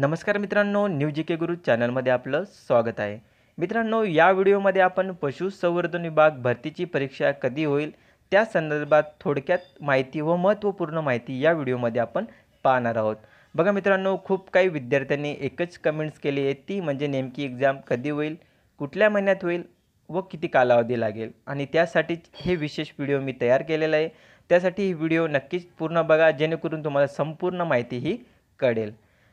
नमस्कार मित्रांनो न्यू जी के गुरु चॅनलमध्ये आपलं स्वागत आहे मित्रांनो या व्हिडिओमध्ये आपण पशुसंवर्धन विभाग भरतीची परीक्षा कधी होईल त्या संदर्भात थोडक्यात माहिती व महत्त्वपूर्ण माहिती या व्हिडिओमध्ये आपण पाहणार आहोत बघा मित्रांनो खूप काही विद्यार्थ्यांनी एकच कमेंट्स केली आहे ती म्हणजे नेमकी एक्झाम कधी होईल कुठल्या महिन्यात होईल व किती कालावधी लागेल आणि त्यासाठीच हे विशेष व्हिडिओ मी तयार केलेला आहे त्यासाठी ही व्हिडिओ नक्कीच पूर्ण बघा जेणेकरून तुम्हाला संपूर्ण माहिती ही कळेल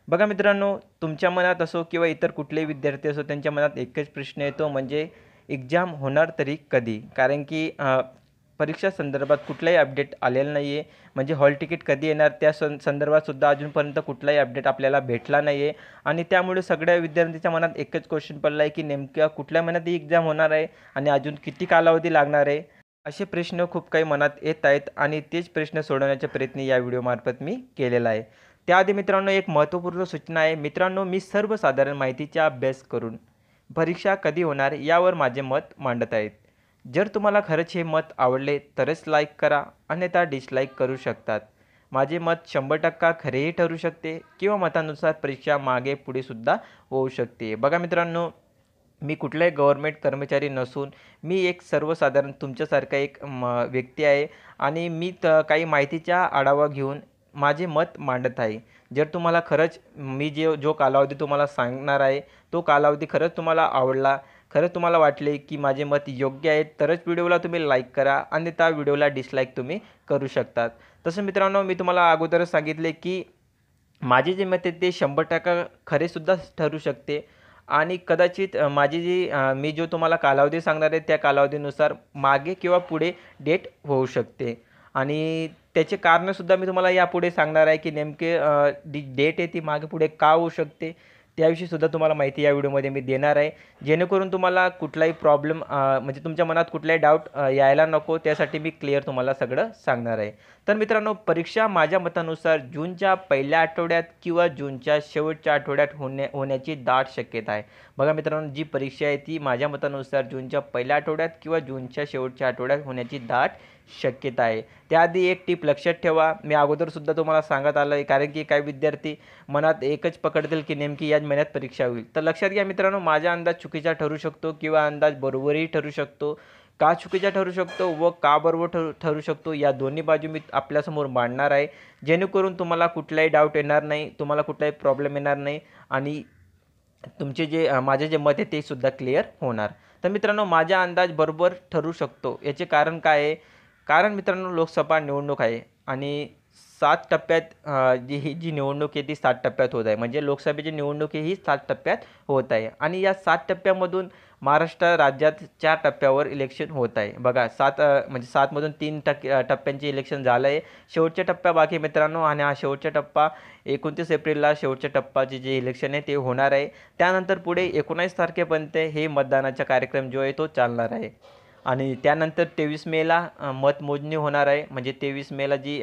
बघा मित्रांनो तुमच्या मनात असो किंवा इतर कुठलेही विद्यार्थी असो त्यांच्या मनात एकच प्रश्न येतो म्हणजे एक्झाम होणार तरी कधी कारण की परीक्षा संदर्भात कुठलाही अपडेट आलेला नाही आहे म्हणजे हॉल तिकीट कधी येणार त्या सं संदर्भातसुद्धा अजूनपर्यंत कुठलाही अपडेट आपल्याला भेटला नाही आहे आणि त्यामुळे सगळ्या विद्यार्थ्यांच्या मनात एकच क्वेश्चन पडला आहे की नेमक्या कुठल्या महिन्यात ही एक्झाम होणार आहे आणि अजून किती कालावधी लागणार आहे असे प्रश्न खूप काही मनात येत आहेत आणि तेच प्रश्न सोडवण्याचा प्रयत्न या व्हिडिओमार्फत मी केलेला आहे त्याआधी मित्रांनो एक महत्त्वपूर्ण सूचना आहे मित्रांनो मी सर्वसाधारण माहितीचा अभ्यास करून परीक्षा कधी होणार यावर माझे मत मांडत आहेत जर तुम्हाला खरंच हे मत आवडले तरच लाईक करा अन्यथा डिसलाईक करू शकतात माझे मत शंभर टक्का खरेही ठरू शकते किंवा मतानुसार परीक्षा मागे पुढे सुद्धा होऊ शकते बघा मित्रांनो मी कुठलाही गव्हर्मेंट कर्मचारी नसून मी एक सर्वसाधारण तुमच्यासारखा एक म व्यक्ती आहे आणि मी त काही माहितीचा आढावा घेऊन माझे मत मांडत आहे जर तुम्हाला खरंच मी जे जो कालावधी तुम्हाला सांगणार आहे तो कालावधी खरंच तुम्हाला आवडला खरंच तुम्हाला वाटले की माझे मत योग्य आहे तरच व्हिडिओला तुम्ही लाईक करा आणि त्या व्हिडिओला डिसलाईक तुम्ही करू शकतात तसं मित्रांनो मी तुम्हाला अगोदरच सांगितले की माझे जे मत आहे ते शंभर टक्का खरेसुद्धा ठरू शकते आणि कदाचित माझी जी मी जो तुम्हाला कालावधी सांगणार आहे त्या कालावधीनुसार मागे किंवा पुढे डेट होऊ शकते आणि त्याचे कारणसुद्धा मी तुम्हाला यापुढे सांगणार आहे की नेमके जी डेट आहे ती मागे पुढे का होऊ शकते त्याविषयीसुद्धा तुम्हाला माहिती या व्हिडिओमध्ये मी देणार आहे जेणेकरून तुम्हाला कुठलाही प्रॉब्लेम म्हणजे तुमच्या मनात कुठलाही डाऊट यायला नको त्यासाठी मी क्लिअर तुम्हाला सगळं सांगणार आहे तर मित्रांनो परीक्षा माझ्या मतानुसार जूनच्या पहिल्या आठवड्यात किंवा जूनच्या शेवटच्या आठवड्यात होण्या होण्याची दाट शक्यता आहे बघा मित्रांनो जी परीक्षा आहे ती माझ्या मतानुसार जूनच्या पहिल्या आठवड्यात किंवा जूनच्या शेवटच्या आठवड्यात होण्याची दाट शक्यता आहे त्याआधी एक टीप लक्षात ठेवा मी अगोदरसुद्धा तुम्हाला सांगत आलं आहे कारण की काही विद्यार्थी मनात एकच पकडतील की नेमकी याच महिन्यात परीक्षा होईल तर लक्षात घ्या मित्रांनो माझा अंदाज चुकीचा ठरू शकतो किंवा अंदाज बरोबरही ठरू शकतो का चुकीचा ठरू शकतो व का बरोबर ठरू ठरू शकतो या दोन्ही बाजू मी आपल्यासमोर मांडणार आहे जेणेकरून तुम्हाला कुठलाही डाऊट येणार नाही तुम्हाला कुठलाही प्रॉब्लेम येणार नाही आणि तुमचे जे माझे जे मत आहे ते सुद्धा क्लिअर होणार तर मित्रांनो माझा अंदाज बरोबर ठरू शकतो याचे कारण काय आहे कारण मित्रांनो लोकसभा निवडणूक आहे आणि सात टप्प्यात जी ही जी निवडणूक आहे ती सात टप्प्यात होत आहे म्हणजे लोकसभेची निवडणूक ही सात टप्प्यात होत आहे आणि या सात टप्प्यामधून महाराष्ट्र राज्यात चार टप्प्यावर इलेक्शन होत आहे बघा सात म्हणजे सातमधून तीन टक्के टप्प्यांचे इलेक्शन झालं आहे शेवटच्या टप्प्या बाकी मित्रांनो आणि हा शेवटचा टप्पा एकोणतीस एप्रिलला शेवटच्या टप्पाचे जे इलेक्शन आहे ते होणार आहे त्यानंतर पुढे एकोणावीस तारखेपर्यंत हे मतदानाचा कार्यक्रम जो आहे तो चालणार आहे आणि त्यानंतर तेवीस मेला मतमोजणी होणार आहे म्हणजे तेवीस मेला जी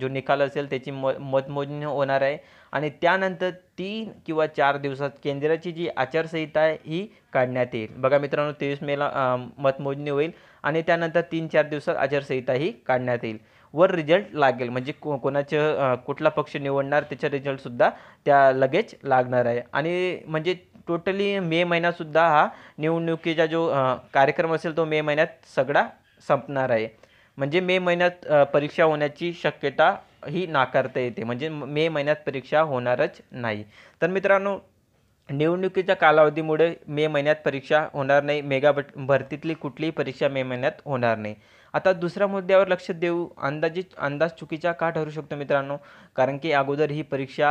जो निकाल असेल त्याची म मतमोजणी होणार आहे आणि त्यानंतर तीन किंवा चार दिवसात केंद्राची जी आचारसंहिता आहे ही काढण्यात येईल बघा मित्रांनो तेवीस मेला मतमोजणी होईल आणि त्यानंतर तीन चार दिवसात आचारसंहिता ही काढण्यात येईल वर रिझल्ट लागेल म्हणजे को कोणाचं कुठला पक्ष निवडणार त्याचा रिझल्टसुद्धा त्या लगेच लागणार आहे आणि म्हणजे टोटली मे महिनासुद्धा हा निवडणुकीचा जो कार्यक्रम असेल तो मे महिन्यात सगळा संपणार आहे म्हणजे मे महिन्यात परीक्षा होण्याची शक्यता ही नाकारता येते म्हणजे मे महिन्यात परीक्षा होणारच नाही तर मित्रांनो निवडणुकीच्या कालावधीमुळे मे महिन्यात परीक्षा होणार नाही मेगा भरतीतली कुठलीही परीक्षा मे महिन्यात होणार नाही आता दुसऱ्या मुद्द्यावर लक्ष देऊ अंदाजित अंदाज चुकीचा का ठरू शकतो मित्रांनो कारण की अगोदर ही परीक्षा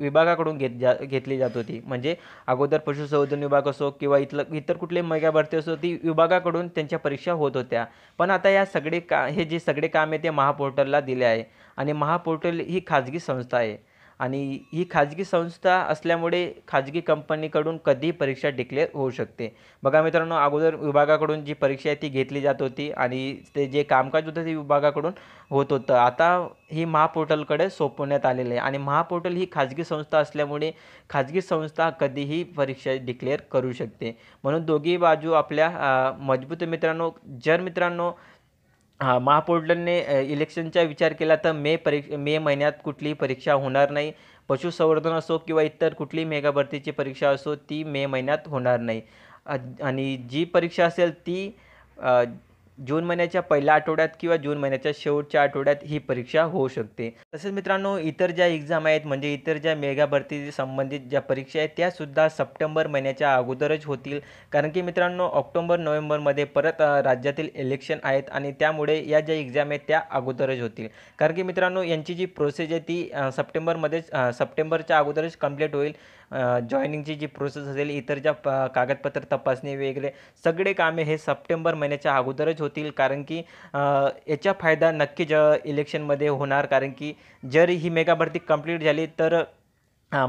विभागाकडून घेत जा घेतली जात होती म्हणजे अगोदर पशुसंवर्धन विभाग असो किंवा इथलं इतर कुठले मेगा भरती असो ती विभागाकडून त्यांच्या परीक्षा होत होत्या पण आता या सगळे का हे जे सगळे काम आहे ते महापोर्टलला दिले आहे आणि महापोर्टल ही खाजगी संस्था आहे आणि ही खाजगी संस्था असल्यामुळे खाजगी कंपनीकडून कधीही परीक्षा डिक्लेअर होऊ शकते बघा मित्रांनो अगोदर विभागाकडून जी परीक्षा आहे ती घेतली जात होती आणि ते जे कामकाज होतं ते विभागाकडून होत होतं आता ही महापोर्टलकडे सोपवण्यात आलेलं आहे आणि महापोर्टल ही खाजगी संस्था असल्यामुळे खाजगी संस्था कधीही परीक्षा डिक्लेअर करू शकते म्हणून दोघी बाजू आपल्या मजबूत मित्रांनो जर मित्रांनो महापोर्टलने इलेक्शनचा विचार केला तर मे परी मे महिन्यात कुठलीही परीक्षा होणार नाही पशुसंवर्धन असो किंवा इतर कुठलीही मेगा भरतीची परीक्षा असो ती मे महिन्यात होणार नाही आणि जी परीक्षा असेल ती जून महिन्याच्या पहिल्या आठवड्यात किंवा जून महिन्याच्या शेवटच्या आठवड्यात ही परीक्षा होऊ शकते तसेच मित्रांनो इतर ज्या एक्झाम आहेत म्हणजे इतर ज्या मेगा भरती संबंधित ज्या परीक्षा आहेत त्यासुद्धा सप्टेंबर महिन्याच्या अगोदरच होतील कारण की मित्रांनो ऑक्टोबर नोव्हेंबरमध्ये परत राज्यातील इलेक्शन आहेत आणि त्यामुळे या ज्या एक्झाम आहेत त्या अगोदरच होतील कारण की मित्रांनो यांची जी प्रोसेस आहे ती सप्टेंबरमध्येच सप्टेंबरच्या अगोदरच कंप्लीट होईल जॉईनिंगची जी प्रोसेस असेल इतर ज्या कागदपत्र तपासणी वगैरे सगळे कामे हे सप्टेंबर महिन्याच्या अगोदरच होतील कारण की याचा फायदा नक्की ज इलेक्शनमध्ये होणार कारण की जर ही मेगा भरती कंप्लीट झाली तर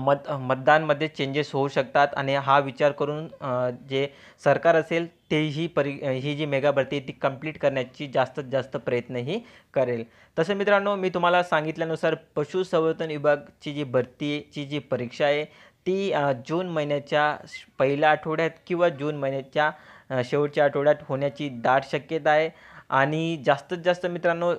मत मतदानमध्ये चेंजेस होऊ शकतात आणि हा विचार करून जे सरकार असेल तेही ही परी ही जी मेगा भरती ती कंप्लीट करण्याची जास्तीत जास्त प्रयत्नही करेल तसं मित्रांनो मी तुम्हाला सांगितल्यानुसार पशुसंवर्धन विभागची जी भरतीची जी परीक्षा आहे ती जून महिन्याच्या पहिल्या आठवड्यात किंवा जून महिन्याच्या शेवटच्या आठवड्यात होण्याची दाट शक्यता आहे आणि जास्तीत जास्त मित्रांनो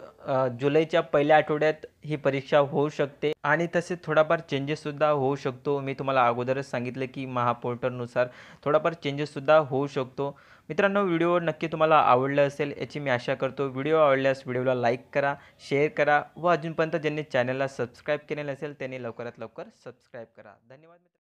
जुलैच्या पहिल्या आठवड्यात ही परीक्षा होऊ शकते आणि तसेच थोडाफार चेंजेससुद्धा होऊ शकतो मी तुम्हाला अगोदरच सांगितलं की महापोर्टलनुसार थोडाफार चेंजेससुद्धा होऊ शकतो मित्रांनो व्हिडिओ नक्की तुम्हाला आवडलं असेल याची मी आशा करतो व्हिडिओ आवडल्यास व्हिडिओला लाईक करा शेअर करा व अजूनपर्यंत ज्यांनी चॅनलला सबस्क्राईब केलेलं असेल त्यांनी लवकरात लवकर सबस्क्राईब करा धन्यवाद